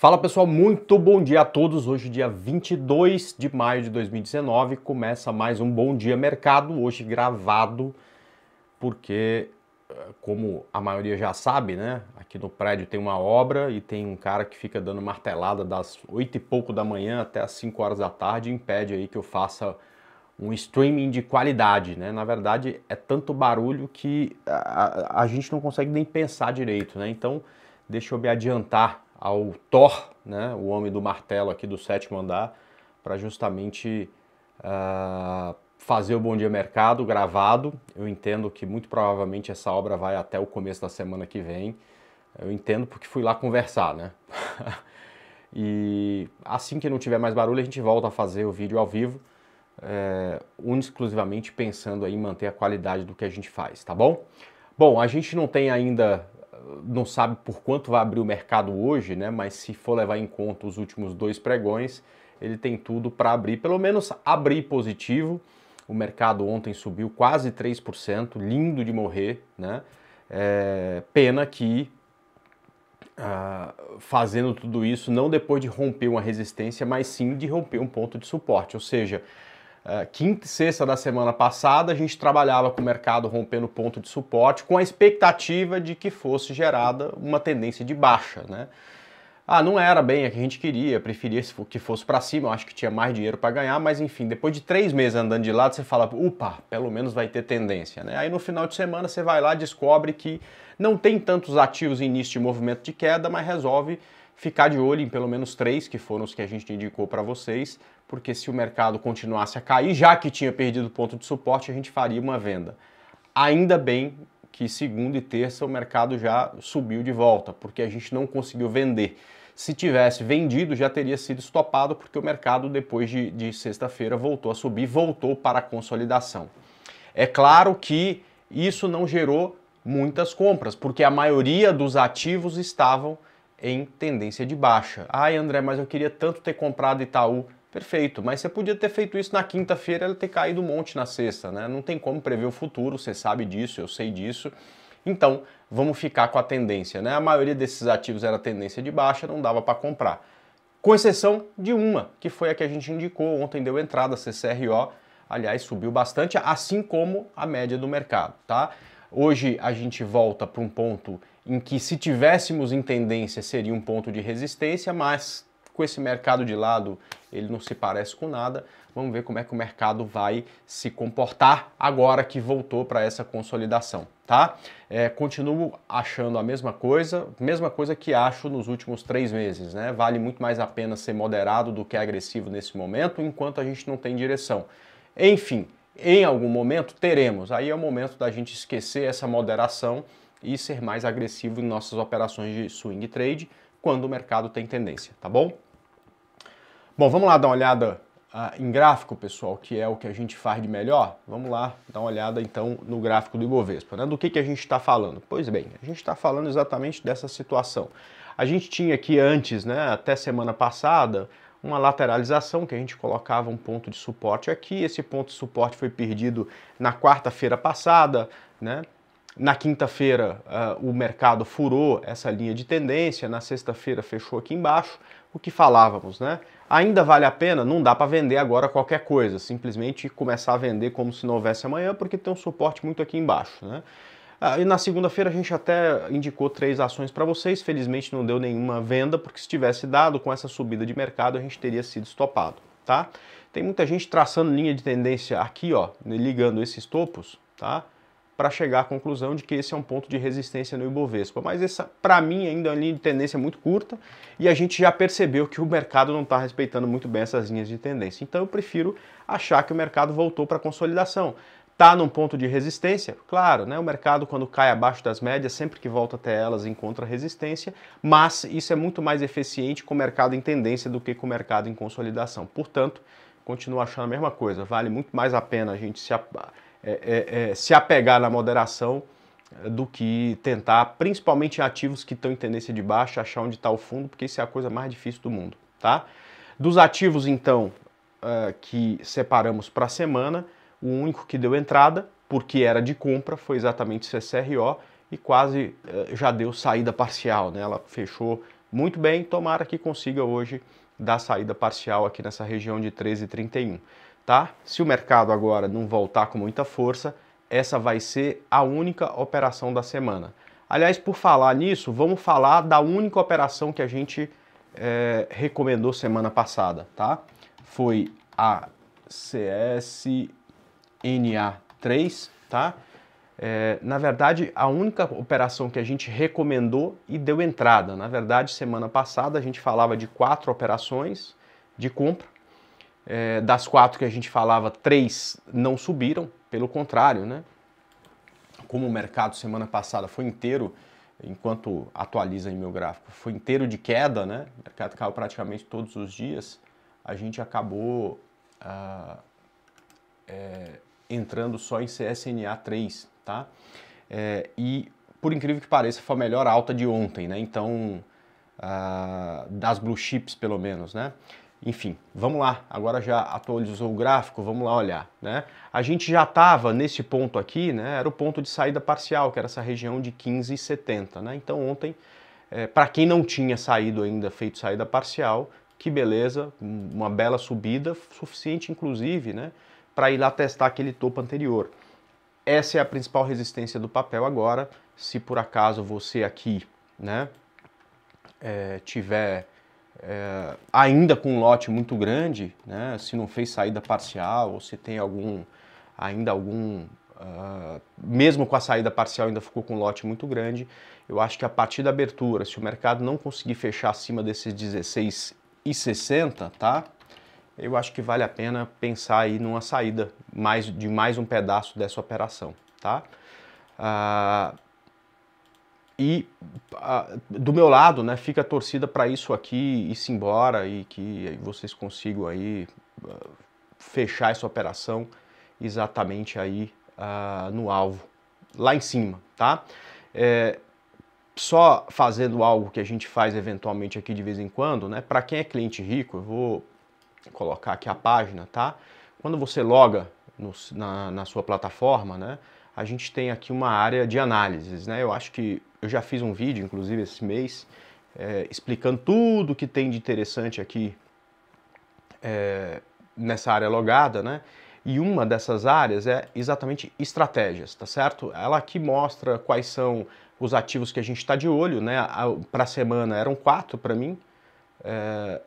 Fala pessoal, muito bom dia a todos. Hoje, dia 22 de maio de 2019, começa mais um Bom Dia Mercado, hoje gravado, porque, eh, como a maioria já sabe, né? Aqui no prédio tem uma obra e tem um cara que fica dando martelada das 8 e pouco da manhã até as 5 horas da tarde e impede aí que eu faça um streaming de qualidade, né? Na verdade, é tanto barulho que a, a gente não consegue nem pensar direito, né? Então, deixa eu me adiantar ao Thor, né, o homem do martelo aqui do sétimo andar, para justamente uh, fazer o Bom Dia Mercado gravado. Eu entendo que muito provavelmente essa obra vai até o começo da semana que vem. Eu entendo porque fui lá conversar, né? e assim que não tiver mais barulho, a gente volta a fazer o vídeo ao vivo, é, eh, exclusivamente pensando em manter a qualidade do que a gente faz, tá bom? Bom, a gente não tem ainda não sabe por quanto vai abrir o mercado hoje, né? Mas se for levar em conta os últimos dois pregões, ele tem tudo para abrir, pelo menos abrir positivo. O mercado ontem subiu quase 3%, lindo de morrer, né? É, pena que uh, fazendo tudo isso, não depois de romper uma resistência, mas sim de romper um ponto de suporte. Ou seja, é, quinta e sexta da semana passada, a gente trabalhava com o mercado rompendo ponto de suporte com a expectativa de que fosse gerada uma tendência de baixa, né? Ah, não era bem a que a gente queria, preferia que fosse para cima, eu acho que tinha mais dinheiro para ganhar, mas enfim, depois de três meses andando de lado, você fala, upa, pelo menos vai ter tendência, né? Aí no final de semana você vai lá, descobre que não tem tantos ativos em início de movimento de queda, mas resolve ficar de olho em pelo menos três, que foram os que a gente indicou para vocês, porque se o mercado continuasse a cair, já que tinha perdido o ponto de suporte, a gente faria uma venda. Ainda bem que segunda e terça o mercado já subiu de volta, porque a gente não conseguiu vender. Se tivesse vendido, já teria sido estopado, porque o mercado, depois de, de sexta-feira, voltou a subir, voltou para a consolidação. É claro que isso não gerou muitas compras, porque a maioria dos ativos estavam em tendência de baixa. Ai, André, mas eu queria tanto ter comprado Itaú. Perfeito, mas você podia ter feito isso na quinta-feira, ela ter caído um monte na sexta, né? Não tem como prever o futuro, você sabe disso, eu sei disso. Então, vamos ficar com a tendência, né? A maioria desses ativos era tendência de baixa, não dava para comprar. Com exceção de uma, que foi a que a gente indicou, ontem deu entrada, a CCRO, aliás, subiu bastante, assim como a média do mercado, tá? Hoje a gente volta para um ponto em que se tivéssemos em tendência seria um ponto de resistência, mas com esse mercado de lado ele não se parece com nada. Vamos ver como é que o mercado vai se comportar agora que voltou para essa consolidação, tá? É, continuo achando a mesma coisa, mesma coisa que acho nos últimos três meses, né? Vale muito mais a pena ser moderado do que agressivo nesse momento, enquanto a gente não tem direção. Enfim, em algum momento teremos. Aí é o momento da gente esquecer essa moderação e ser mais agressivo em nossas operações de swing trade quando o mercado tem tendência, tá bom? Bom, vamos lá dar uma olhada uh, em gráfico, pessoal, que é o que a gente faz de melhor. Vamos lá dar uma olhada então no gráfico do Ibovespa, né? Do que, que a gente está falando? Pois bem, a gente está falando exatamente dessa situação. A gente tinha aqui antes, né, até semana passada, uma lateralização que a gente colocava um ponto de suporte aqui. Esse ponto de suporte foi perdido na quarta-feira passada, né? Na quinta-feira, uh, o mercado furou essa linha de tendência, na sexta-feira fechou aqui embaixo, o que falávamos, né? Ainda vale a pena, não dá para vender agora qualquer coisa, simplesmente começar a vender como se não houvesse amanhã, porque tem um suporte muito aqui embaixo, né? Ah, e na segunda-feira a gente até indicou três ações para vocês, felizmente não deu nenhuma venda, porque se tivesse dado com essa subida de mercado, a gente teria sido estopado, tá? Tem muita gente traçando linha de tendência aqui, ó, ligando esses topos, tá? para chegar à conclusão de que esse é um ponto de resistência no Ibovespa. Mas essa, para mim, ainda é uma linha de tendência muito curta e a gente já percebeu que o mercado não está respeitando muito bem essas linhas de tendência. Então eu prefiro achar que o mercado voltou para consolidação está num ponto de resistência, claro, né? O mercado quando cai abaixo das médias, sempre que volta até elas encontra resistência, mas isso é muito mais eficiente com o mercado em tendência do que com o mercado em consolidação. Portanto, continuo achando a mesma coisa. Vale muito mais a pena a gente se é, é, é, se apegar na moderação é, do que tentar, principalmente em ativos que estão em tendência de baixa, achar onde está o fundo, porque isso é a coisa mais difícil do mundo, tá? Dos ativos, então, é, que separamos para a semana, o único que deu entrada, porque era de compra, foi exatamente CCRO e quase já deu saída parcial, né? Ela fechou muito bem, tomara que consiga hoje dar saída parcial aqui nessa região de 13,31 tá? Se o mercado agora não voltar com muita força, essa vai ser a única operação da semana. Aliás, por falar nisso, vamos falar da única operação que a gente é, recomendou semana passada, tá? Foi a CSNA3, tá? É, na verdade, a única operação que a gente recomendou e deu entrada. Na verdade, semana passada a gente falava de quatro operações de compra é, das quatro que a gente falava, três não subiram, pelo contrário, né? Como o mercado semana passada foi inteiro, enquanto atualiza em meu gráfico, foi inteiro de queda, né? O mercado caiu praticamente todos os dias, a gente acabou ah, é, entrando só em CSNA 3, tá? É, e por incrível que pareça, foi a melhor alta de ontem, né? Então, ah, das blue chips pelo menos, né? Enfim, vamos lá, agora já atualizou o gráfico, vamos lá olhar. Né? A gente já estava nesse ponto aqui, né? era o ponto de saída parcial, que era essa região de 15,70. Né? Então ontem, é, para quem não tinha saído ainda, feito saída parcial, que beleza, uma bela subida, suficiente inclusive né? para ir lá testar aquele topo anterior. Essa é a principal resistência do papel agora. Se por acaso você aqui né, é, tiver é, ainda com um lote muito grande, né, se não fez saída parcial ou se tem algum, ainda algum, uh, mesmo com a saída parcial ainda ficou com um lote muito grande, eu acho que a partir da abertura, se o mercado não conseguir fechar acima desses 1660, tá? Eu acho que vale a pena pensar aí numa saída mais de mais um pedaço dessa operação, tá? Uh, e a, ah, do meu lado, né, fica a torcida para isso aqui ir-se embora e que vocês consigam aí ah, fechar essa operação exatamente aí uh, no alvo, lá em cima, tá? É, só fazendo algo que a gente faz eventualmente aqui de vez em quando, né? Para quem é cliente rico, eu vou colocar aqui a página, tá? Quando você loga no, na, na sua plataforma, né? a gente tem aqui uma área de análises, né? Eu acho que eu já fiz um vídeo, inclusive, esse mês, é, explicando tudo que tem de interessante aqui é, nessa área logada, né? E uma dessas áreas é exatamente estratégias, tá certo? Ela aqui mostra quais são os ativos que a gente está de olho, né? Para a semana eram quatro para mim. É,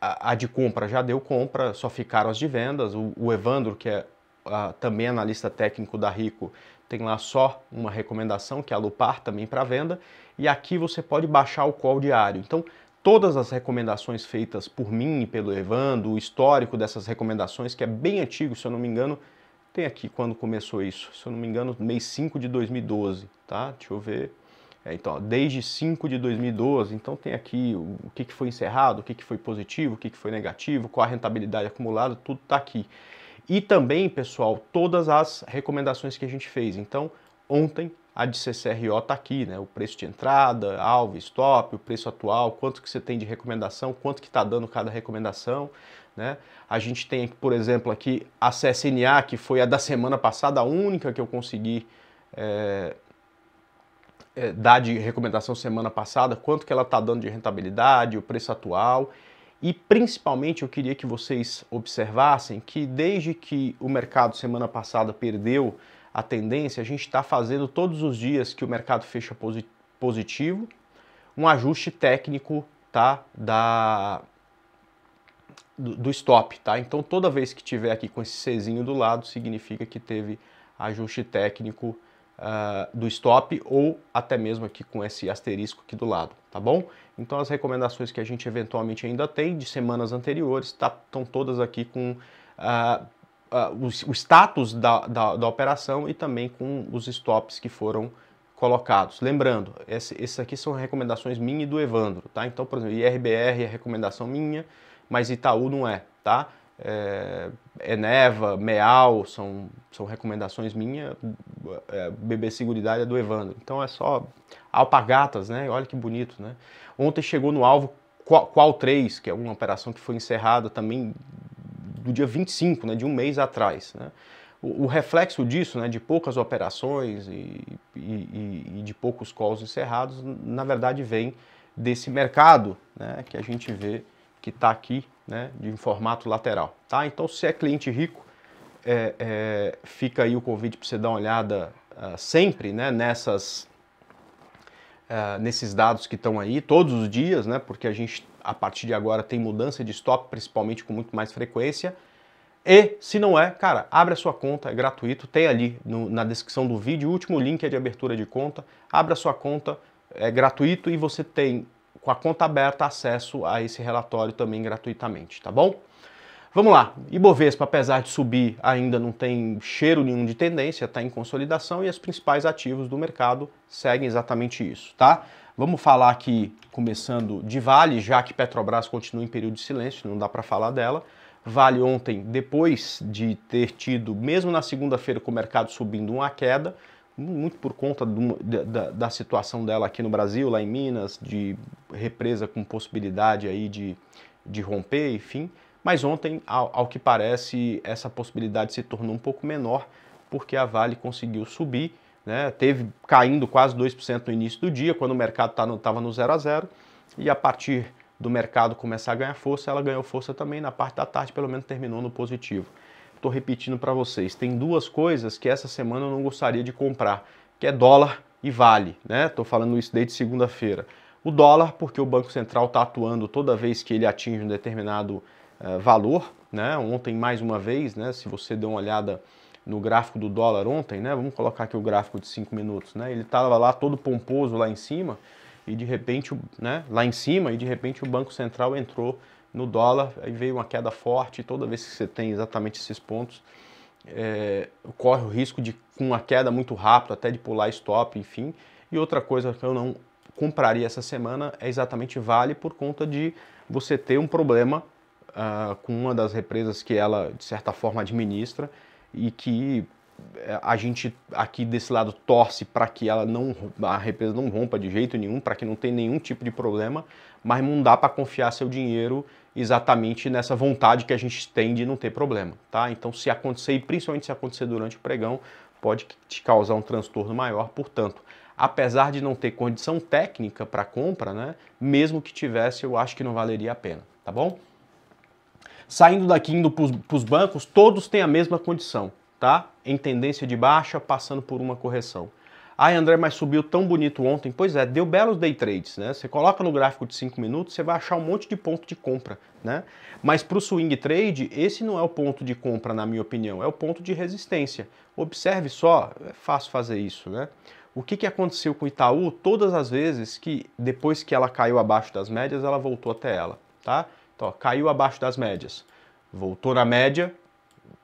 a, a de compra já deu compra, só ficaram as de vendas. O, o Evandro, que é uh, também analista técnico da Rico, tem lá só uma recomendação, que é a Lupar, também para venda. E aqui você pode baixar o call diário. Então, todas as recomendações feitas por mim e pelo Evandro, o histórico dessas recomendações, que é bem antigo, se eu não me engano, tem aqui quando começou isso, se eu não me engano, mês 5 de 2012, tá? Deixa eu ver. É, então, ó, desde 5 de 2012, então tem aqui o, o que, que foi encerrado, o que, que foi positivo, o que, que foi negativo, qual a rentabilidade acumulada, tudo está aqui. E também, pessoal, todas as recomendações que a gente fez. Então, ontem a de CCRO está aqui, né? O preço de entrada, alvo, stop, o preço atual, quanto que você tem de recomendação, quanto que está dando cada recomendação, né? A gente tem, por exemplo, aqui a CSNA, que foi a da semana passada, a única que eu consegui é, é, dar de recomendação semana passada, quanto que ela está dando de rentabilidade, o preço atual. E principalmente eu queria que vocês observassem que desde que o mercado semana passada perdeu a tendência, a gente está fazendo todos os dias que o mercado fecha positivo, um ajuste técnico tá, da, do, do stop. Tá? Então toda vez que tiver aqui com esse Czinho do lado, significa que teve ajuste técnico uh, do stop ou até mesmo aqui com esse asterisco aqui do lado, tá bom? Então as recomendações que a gente eventualmente ainda tem de semanas anteriores tá, estão todas aqui com uh, ah, ah, o, o, status da, da, da operação e também com os stops que foram colocados. Lembrando, esses aqui são recomendações minha e do Evandro, tá? Então, por exemplo, IRBR é recomendação minha, mas Itaú não é, tá? é, Eneva, é Meal, são, são recomendações minhas, é, Bebê Seguridade é do Evandro. Então é só alpagatas, né? Olha que bonito, né? Ontem chegou no alvo Qual 3, que é uma operação que foi encerrada também do dia 25, né? De um mês atrás, né? O, o reflexo disso, né, de poucas operações e, e, e de poucos calls encerrados, na verdade vem desse mercado né, que a gente vê que está aqui né, um formato lateral. Tá? Então, se é cliente rico, é, é, fica aí o convite para você dar uma olhada uh, sempre né, nessas, uh, nesses dados que estão aí, todos os dias, né, porque a gente, a partir de agora, tem mudança de estoque, principalmente com muito mais frequência. E se não é, cara, abre a sua conta, é gratuito, tem ali no, na descrição do vídeo, o último link é de abertura de conta, abre a sua conta, é gratuito e você tem com a conta aberta, acesso a esse relatório também gratuitamente, tá bom? Vamos lá, Ibovespa, apesar de subir, ainda não tem cheiro nenhum de tendência, está em consolidação e os principais ativos do mercado seguem exatamente isso, tá? Vamos falar aqui, começando de Vale, já que Petrobras continua em período de silêncio, não dá para falar dela. Vale ontem, depois de ter tido, mesmo na segunda-feira, com o mercado subindo uma queda, muito por conta do, da, da, situação dela aqui no Brasil, lá em Minas, de represa com possibilidade aí de, de romper, enfim. Mas ontem, ao, ao que parece, essa possibilidade se tornou um pouco menor, porque a Vale conseguiu subir, né? teve caindo quase 2% no início do dia, quando o mercado estava tá no 0 a 0 e a partir do mercado começar a ganhar força, ela ganhou força também na parte da tarde, pelo menos terminou no positivo. Estou repetindo para vocês. Tem duas coisas que essa semana eu não gostaria de comprar, que é dólar e vale, né? Estou falando isso desde segunda-feira. O dólar, porque o Banco Central está atuando toda vez que ele atinge um determinado eh, valor, né? Ontem, mais uma vez, né? Se você deu uma olhada no gráfico do dólar ontem, né? Vamos colocar aqui o gráfico de cinco minutos, né? Ele estava lá todo pomposo lá em cima e de repente, né? Lá em cima e de repente o Banco Central entrou no dólar, aí veio uma queda forte, toda vez que você tem exatamente esses pontos, é, corre o risco de, com uma queda muito rápida, até de pular stop, enfim. E outra coisa que eu não compraria essa semana é exatamente Vale, por conta de você ter um problema uh, com uma das represas que ela, de certa forma, administra e que é, a gente aqui desse lado torce para que ela não a represa não rompa de jeito nenhum, para que não tenha nenhum tipo de problema, mas não dá para confiar seu dinheiro exatamente nessa vontade que a gente tem de não ter problema, tá? Então se acontecer e principalmente se acontecer durante o pregão, pode te causar um transtorno maior, portanto, apesar de não ter condição técnica para compra, né, mesmo que tivesse, eu acho que não valeria a pena, tá bom? Saindo daqui, indo para os bancos, todos têm a mesma condição tá? Em tendência de baixa, passando por uma correção. Ai, André, mas subiu tão bonito ontem. Pois é, deu belos day trades, né? Você coloca no gráfico de 5 minutos, você vai achar um monte de ponto de compra, né? Mas para o swing trade, esse não é o ponto de compra, na minha opinião, é o ponto de resistência. Observe só, é fácil fazer isso, né? O que, que aconteceu com o Itaú todas as vezes que, depois que ela caiu abaixo das médias, ela voltou até ela, tá? Então, ó, caiu abaixo das médias, voltou na média,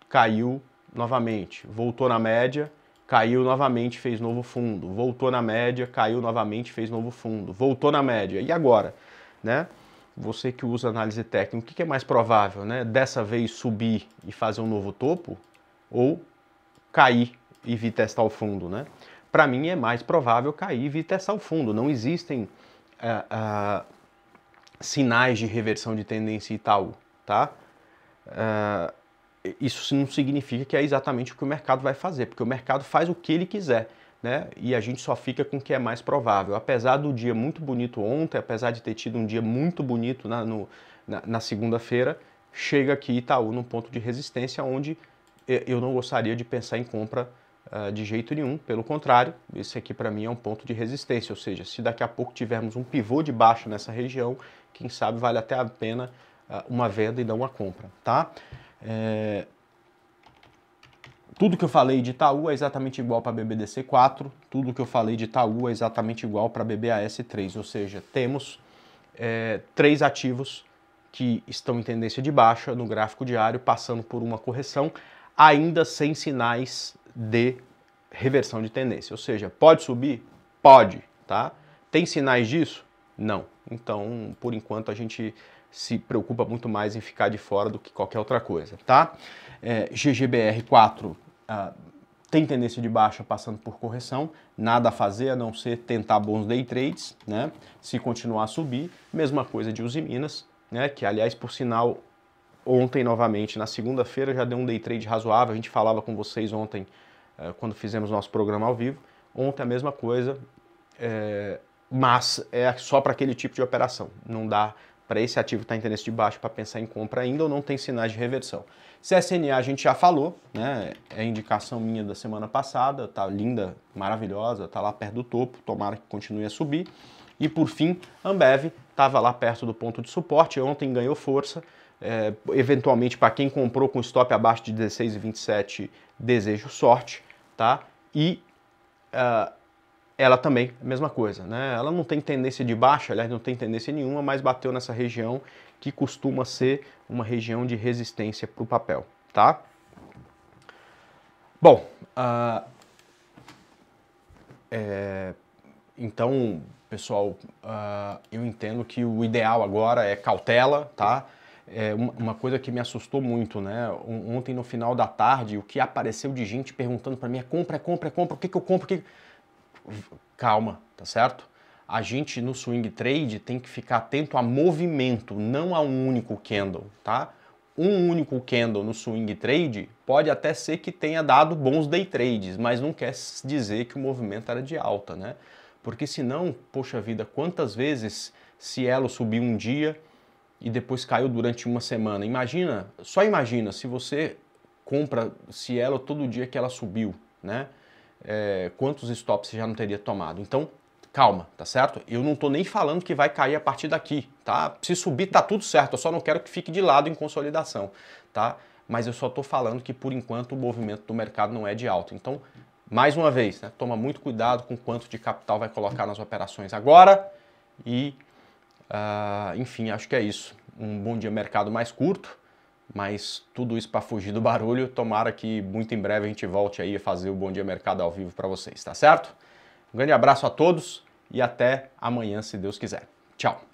caiu novamente, voltou na média, caiu novamente, fez novo fundo, voltou na média, caiu novamente, fez novo fundo, voltou na média. E agora, né? Você que usa análise técnica, o que é mais provável, né? Dessa vez subir e fazer um novo topo ou cair e vir testar o fundo, né? Para mim é mais provável cair e vir testar o fundo. Não existem é, é, sinais de reversão de tendência e tal, tá? É, isso não significa que é exatamente o que o mercado vai fazer, porque o mercado faz o que ele quiser. Né? E a gente só fica com o que é mais provável. Apesar do dia muito bonito ontem, apesar de ter tido um dia muito bonito na, na, na segunda-feira, chega aqui Itaú num ponto de resistência onde eu não gostaria de pensar em compra uh, de jeito nenhum. Pelo contrário, esse aqui para mim é um ponto de resistência. Ou seja, se daqui a pouco tivermos um pivô de baixo nessa região, quem sabe vale até a pena uh, uma venda e não uma compra, tá? É... Tudo que eu falei de Itaú é exatamente igual para BBDC4, tudo que eu falei de Itaú é exatamente igual para BBAS3, ou seja, temos é, três ativos que estão em tendência de baixa no gráfico diário, passando por uma correção, ainda sem sinais de reversão de tendência. Ou seja, pode subir? Pode, tá? Tem sinais disso? Não. Então, por enquanto, a gente se preocupa muito mais em ficar de fora do que qualquer outra coisa, tá? É, GGBR4 uh, ah, tem tendência de baixa passando por correção, nada a fazer a não ser tentar bons day trades, né? Se continuar a subir, mesma coisa de Uzi Minas, né? Que aliás, por sinal, ontem novamente, na segunda-feira já deu um day trade razoável, a gente falava com vocês ontem uh, quando fizemos nosso programa ao vivo, ontem a mesma coisa, é, mas é só para aquele tipo de operação, não dá para esse ativo estar tá em interesse de baixo para pensar em compra ainda ou não tem sinais de reversão. CSNA a gente já falou, né? É indicação minha da semana passada, tá linda, maravilhosa, tá lá perto do topo, tomara que continue a subir. E por fim, Ambev estava lá perto do ponto de suporte, ontem ganhou força. É, eventualmente, para quem comprou com stop abaixo de 16,27, desejo sorte, tá? E uh, ela também, a mesma coisa, né? Ela não tem tendência de baixa, aliás, não tem tendência nenhuma, mas bateu nessa região que costuma ser uma região de resistência para o papel, tá? Bom, uh, é, então, pessoal, uh, eu entendo que o ideal agora é cautela, tá? É uma coisa que me assustou muito, né? Ontem no final da tarde, o que apareceu de gente perguntando para mim é compra, é compra, é compra, o que, que eu compro? O que calma, tá certo? A gente no swing trade tem que ficar atento a movimento, não a um único candle, tá? Um único candle no swing trade pode até ser que tenha dado bons day trades, mas não quer dizer que o movimento era de alta, né? Porque senão, poxa vida, quantas vezes Cielo subiu um dia e depois caiu durante uma semana? Imagina, só imagina se você compra Cielo todo dia que ela subiu, né? é, quantos stops você já não teria tomado. Então, calma, tá certo? Eu não tô nem falando que vai cair a partir daqui, tá? Se subir tá tudo certo, eu só não quero que fique de lado em consolidação, tá? Mas eu só tô falando que por enquanto o movimento do mercado não é de alta. Então, mais uma vez, né, toma muito cuidado com quanto de capital vai colocar nas operações agora e, uh, enfim, acho que é isso. Um bom dia mercado mais curto, mas tudo isso para fugir do barulho. Tomara que muito em breve a gente volte aí a fazer o Bom Dia Mercado ao vivo para vocês, tá certo? Um grande abraço a todos e até amanhã, se Deus quiser. Tchau!